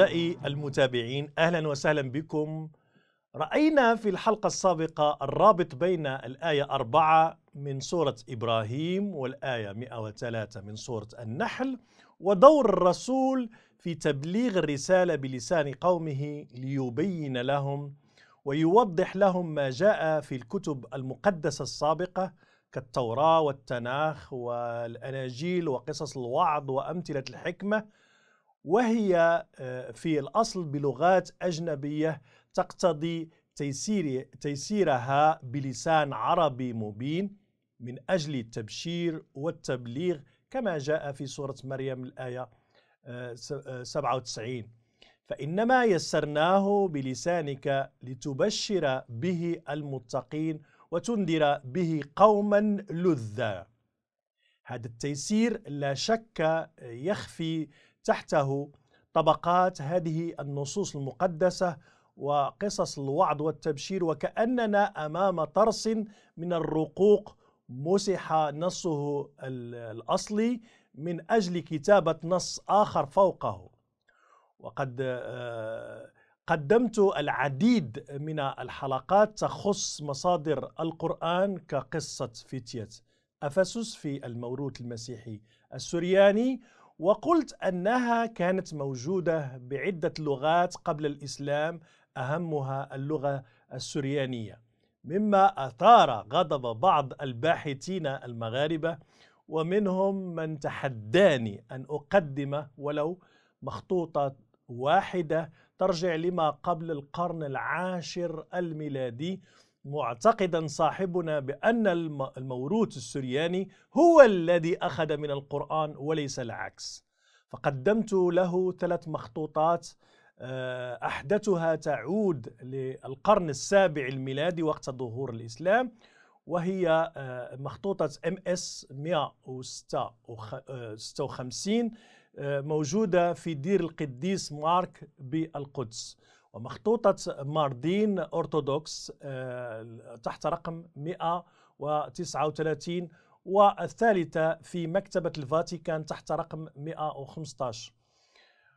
أعزائي المتابعين أهلا وسهلا بكم رأينا في الحلقة السابقة الرابط بين الآية 4 من سورة إبراهيم والآية 103 من سورة النحل ودور الرسول في تبليغ الرسالة بلسان قومه ليبين لهم ويوضح لهم ما جاء في الكتب المقدسة السابقة كالتوراة والتناخ والأناجيل وقصص الوعظ وأمثلة الحكمة وهي آه، في الأصل بلغات أجنبية تقتضي تيسير تيسيرها بلسان عربي مبين من أجل التبشير والتبليغ كما جاء في سورة مريم الآية 97 آه، آه، فإنما يسرناه بلسانك لتبشر به المتقين وتنذر به قوما لذا هذا التيسير لا شك يخفي تحته طبقات هذه النصوص المقدسه وقصص الوعظ والتبشير وكاننا امام طرس من الرقوق مسح نصه الاصلي من اجل كتابه نص اخر فوقه وقد آه، قدمت العديد من الحلقات تخص مصادر القرآن كقصة فتية أفسس في الموروث المسيحي السرياني وقلت أنها كانت موجودة بعدة لغات قبل الإسلام أهمها اللغة السريانية مما أثار غضب بعض الباحثين المغاربة ومنهم من تحداني أن أقدم ولو مخطوطة واحدة ترجع لما قبل القرن العاشر الميلادي معتقدا صاحبنا بأن الموروث السرياني هو الذي أخذ من القرآن وليس العكس فقدمت له ثلاث مخطوطات آه، أحدثها تعود للقرن السابع الميلادي وقت ظهور الإسلام وهي آه، مخطوطة ام اس 156 آه، موجودة في دير القديس مارك بالقدس ومخطوطة ماردين أرثوذكس آه، تحت رقم 139 والثالثة في مكتبة الفاتيكان تحت رقم 115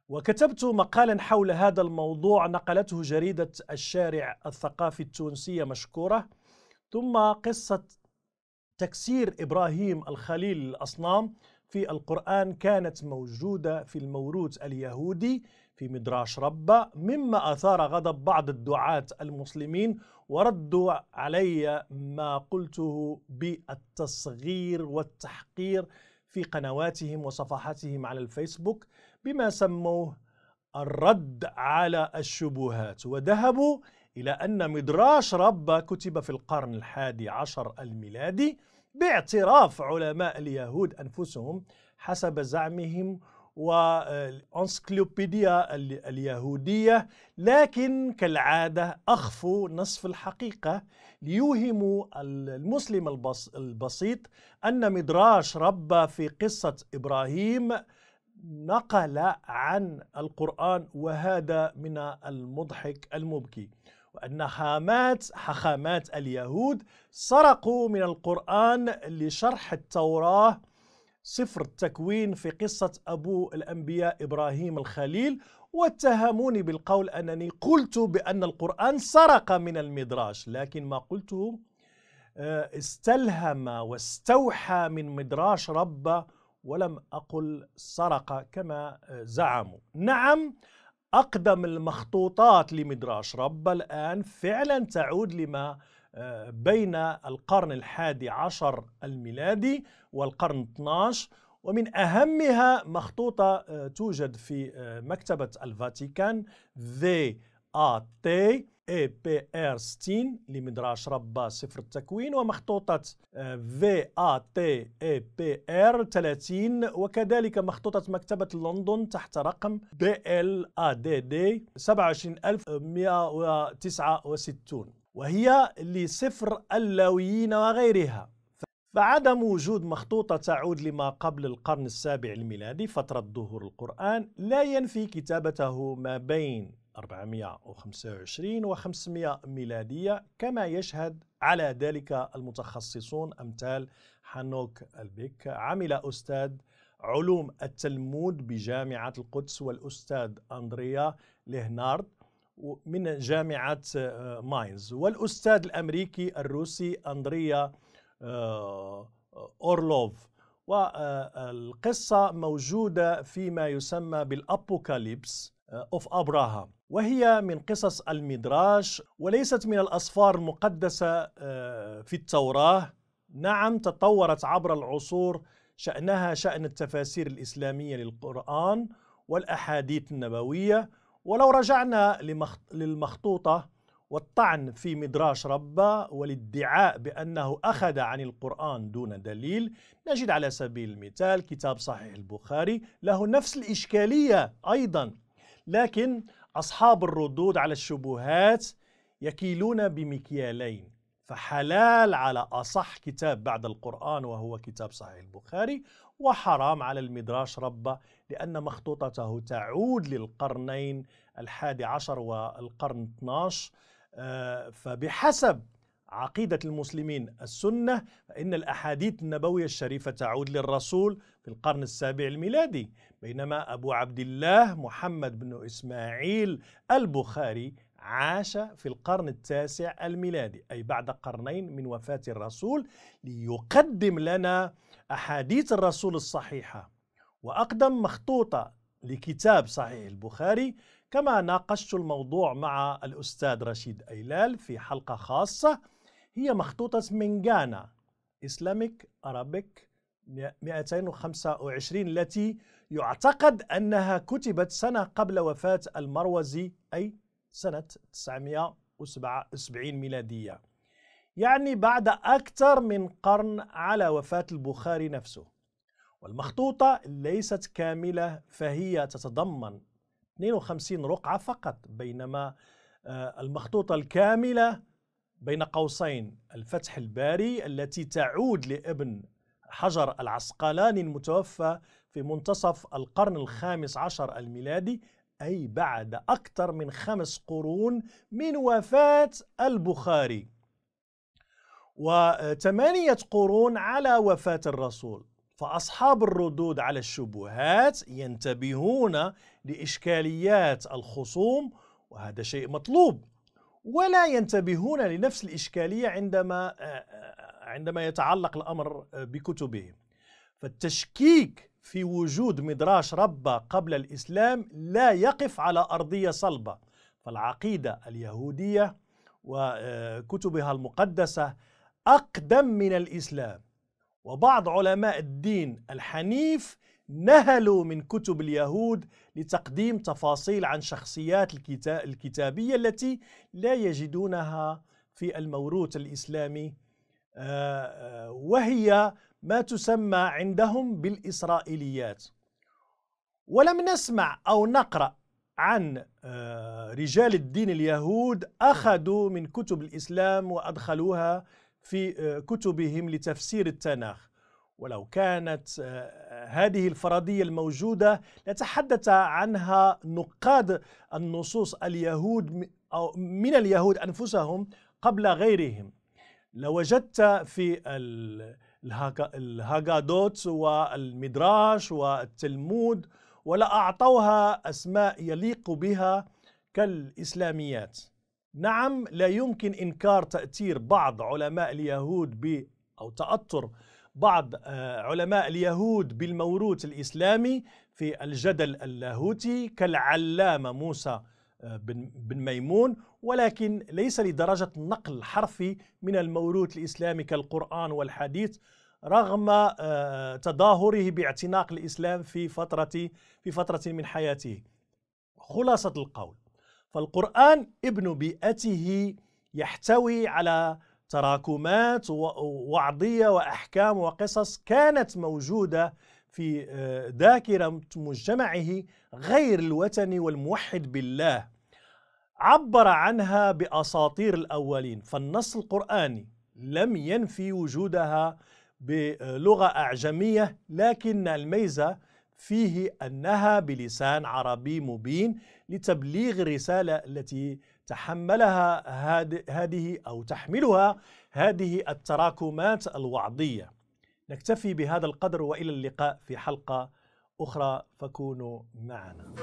وكتبت مقالا حول هذا الموضوع نقلته جريدة الشارع الثقافي التونسية مشكورة ثم قصة تكسير إبراهيم الخليل الأصنام في القرآن كانت موجودة في الموروث اليهودي في مدراش ربة مما أثار غضب بعض الدعاة المسلمين وردوا علي ما قلته بالتصغير والتحقير في قنواتهم وصفحاتهم على الفيسبوك بما سموه الرد على الشبهات وذهبوا إلى أن مدراش ربة كتب في القرن الحادي عشر الميلادي باعتراف علماء اليهود أنفسهم حسب زعمهم والأنسكلوبيديا اليهودية لكن كالعادة أخفوا نصف الحقيقة ليوهموا المسلم البسيط أن مدراش رب في قصة إبراهيم نقل عن القرآن وهذا من المضحك المبكي وأن حامات حخامات اليهود سرقوا من القرآن لشرح التوراة صفر التكوين في قصة أبو الأنبياء إبراهيم الخليل واتهموني بالقول أنني قلت بأن القرآن سرق من المدراش لكن ما قلته آه، استلهم واستوحى من مدراش ربه ولم أقل سرق كما آه، زعموا نعم أقدم المخطوطات لمدراش ربه الآن فعلا تعود لما آه، بين القرن الحادي عشر الميلادي والقرن 12 ومن أهمها مخطوطة آه، توجد في آه، مكتبة الفاتيكان ذي آ تي اي بي ار 60 لمدراش ربا صفر التكوين ومخطوطة في ا تي اي بي ار 30 وكذلك مخطوطة مكتبة لندن تحت رقم بي ال ا دي دي 27169 وهي لصفر اللاويين وغيرها فعدم وجود مخطوطة تعود لما قبل القرن السابع الميلادي فترة ظهور القرآن لا ينفي كتابته ما بين 425 و 500 ميلادية كما يشهد على ذلك المتخصصون أمثال حنوك البيك عمل أستاذ علوم التلمود بجامعة القدس والأستاذ أندريا لهنارد من جامعة آه، ماينز والأستاذ الأمريكي الروسي أندريا آه، أورلوف والقصة موجودة فيما يسمى بالأبوكاليبس أوف أبراهام وهي من قصص المدراش وليست من الأسفار المقدسة آه، في التوراة نعم تطورت عبر العصور شأنها شأن التفاسير الإسلامية للقرآن والأحاديث النبوية ولو رجعنا للمخطوطة والطعن في مدراش ربة والادعاء بأنه أخذ عن القرآن دون دليل نجد على سبيل المثال كتاب صحيح البخاري له نفس الإشكالية أيضا لكن أصحاب الردود على الشبهات يكيلون بمكيالين فحلال على أصح كتاب بعد القرآن وهو كتاب صحيح البخاري وحرام على المدراش ربه لأن مخطوطته تعود للقرنين الحادي عشر والقرن 12 آه، فبحسب عقيدة المسلمين السنة فإن الأحاديث النبوية الشريفة تعود للرسول في القرن السابع الميلادي بينما أبو عبد الله محمد بن إسماعيل البخاري عاش في القرن التاسع الميلادي أي بعد قرنين من وفاة الرسول ليقدم لنا أحاديث الرسول الصحيحة وأقدم مخطوطة لكتاب صحيح البخاري كما ناقشت الموضوع مع الأستاذ رشيد أيلال في حلقة خاصة هي مخطوطة من غانا إسلاميك أرابيك 225 التي يعتقد أنها كتبت سنة قبل وفاة المروزي أي سنة 977 ميلادية يعني بعد أكثر من قرن على وفاة البخاري نفسه والمخطوطة ليست كاملة فهي تتضمن 52 رقعة فقط بينما آه، المخطوطة الكاملة بين قوسين الفتح الباري التي تعود لابن حجر العسقلاني المتوفى في منتصف القرن الخامس عشر الميلادي أي بعد أكثر من خمس قرون من وفاة البخاري وثمانية قرون على وفاة الرسول فأصحاب الردود على الشبهات ينتبهون لإشكاليات الخصوم وهذا شيء مطلوب ولا ينتبهون لنفس الإشكالية عندما آه، آه، عندما يتعلق الأمر آه، بكتبهم فالتشكيك في وجود مدراش ربة قبل الإسلام لا يقف على أرضية صلبة فالعقيدة اليهودية وكتبها المقدسة أقدم من الإسلام وبعض علماء الدين الحنيف نهلوا من كتب اليهود لتقديم تفاصيل عن شخصيات الكتابية التي لا يجدونها في الموروث الإسلامي آه، آه، وهي ما تسمى عندهم بالإسرائيليات ولم نسمع أو نقرأ عن آه، رجال الدين اليهود أخذوا من كتب الإسلام وأدخلوها في آه، كتبهم لتفسير التناخ ولو كانت آه، هذه الفرضية الموجودة لتحدث عنها نقاد النصوص اليهود أو من اليهود أنفسهم قبل غيرهم لوجدت في الهاكادوت والمدراش والتلمود ولا أعطوها أسماء يليق بها كالإسلاميات نعم لا يمكن إنكار تأثير بعض علماء اليهود ب أو تأثر بعض آه، علماء اليهود بالموروث الإسلامي في الجدل اللاهوتي كالعلامة موسى آه، بن ميمون ولكن ليس لدرجة نقل حرفي من الموروث الإسلامي كالقرآن والحديث رغم آه، تظاهره باعتناق الإسلام في فترة في فترة من حياته خلاصة القول فالقرآن ابن بيئته يحتوي على تراكمات وعضية وأحكام وقصص كانت موجودة في آه، ذاكرة مجتمعه غير الوثني والموحد بالله عبر عنها بأساطير الأولين فالنص القرآني لم ينفي وجودها بلغة أعجمية لكن الميزة فيه أنها بلسان عربي مبين لتبليغ الرسالة التي تحملها هذه أو تحملها هذه التراكمات الوعظية نكتفي بهذا القدر وإلى اللقاء في حلقة أخرى فكونوا معنا